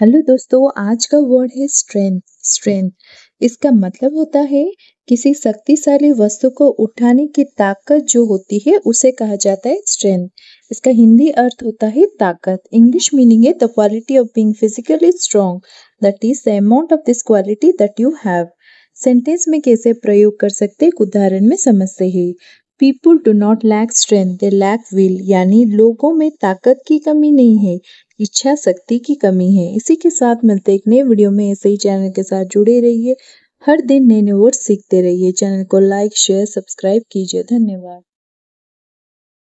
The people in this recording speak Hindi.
हेलो दोस्तों आज का वर्ड है स्ट्रेंथ स्ट्रेंथ इसका मतलब होता है किसी शक्तिशाली वस्तु को उठाने की ताकत जो होती है उसे कहा जाता है स्ट्रेंथ इसका हिंदी अर्थ होता है ताकत इंग्लिश मीनिंग है the quality of being physically strong that is the amount of this quality that you have sentence में कैसे प्रयोग कर सकते एक उदाहरण में समझते है people do not lack strength they lack will यानी लोगों में ताकत की कमी नहीं है इच्छा शक्ति की कमी है इसी के साथ मिलते एक नए वीडियो में ऐसे ही चैनल के साथ जुड़े रहिए हर दिन नए नए वर्ड सीखते रहिए चैनल को लाइक शेयर सब्सक्राइब कीजिए धन्यवाद